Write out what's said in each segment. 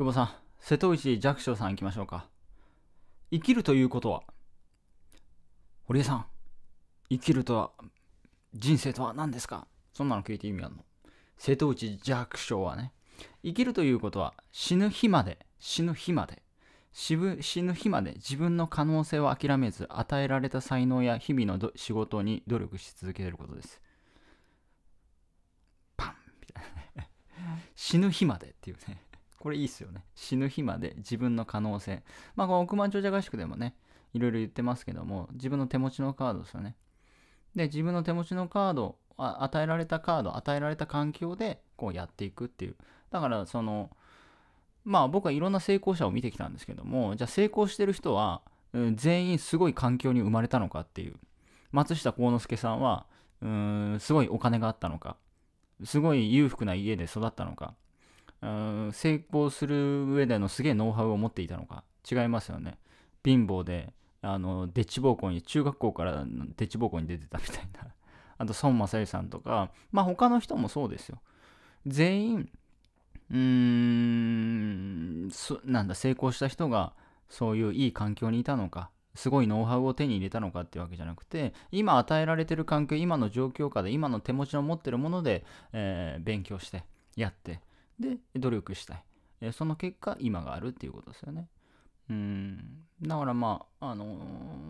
久保さん、瀬戸内寂聴さん行きましょうか。生きるということは、堀江さん、生きるとは、人生とは何ですかそんなの聞いて意味あるの瀬戸内寂聴はね、生きるということは死ぬ日まで、死ぬ日まで、死ぬ日まで自分の可能性を諦めず与えられた才能や日々の仕事に努力し続けることです。パンみたいなね。死ぬ日までっていうね。これいいっすよね。死ぬ日まで自分の可能性。まあ、この億万長者合宿でもね、いろいろ言ってますけども、自分の手持ちのカードですよね。で、自分の手持ちのカード、あ与えられたカード、与えられた環境で、こうやっていくっていう。だから、その、まあ僕はいろんな成功者を見てきたんですけども、じゃあ成功してる人は、うん、全員すごい環境に生まれたのかっていう。松下幸之助さんは、うん、すごいお金があったのか、すごい裕福な家で育ったのか、成功する上でのすげえノウハウを持っていたのか違いますよね貧乏であのデッチ奉公に中学校からデッチ奉公に出てたみたいな あと孫正義さんとかまあ他の人もそうですよ全員うーんなんだ成功した人がそういういい環境にいたのかすごいノウハウを手に入れたのかっていうわけじゃなくて今与えられてる環境今の状況下で今の手持ちの持ってるもので、えー、勉強してやってで、努力したい。えその結果、今があるっていうことですよね。うん。だからまあ、あのー、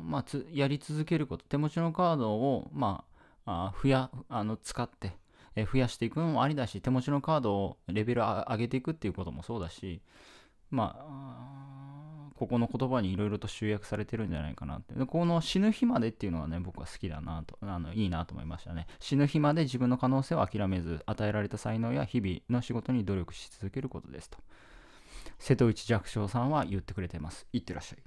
まあつ、やり続けること、手持ちのカードを、まあ、あ増や、あの、使って、え増やしていくのもありだし、手持ちのカードをレベル上げていくっていうこともそうだし、まあ、ここの言葉にいろいろと集約されてるんじゃないかなって。で、この死ぬ日までっていうのはね、僕は好きだなと、あのいいなと思いましたね。死ぬ日まで自分の可能性を諦めず、与えられた才能や日々の仕事に努力し続けることですと。瀬戸内寂聴さんは言ってくれてます。いってらっしゃい。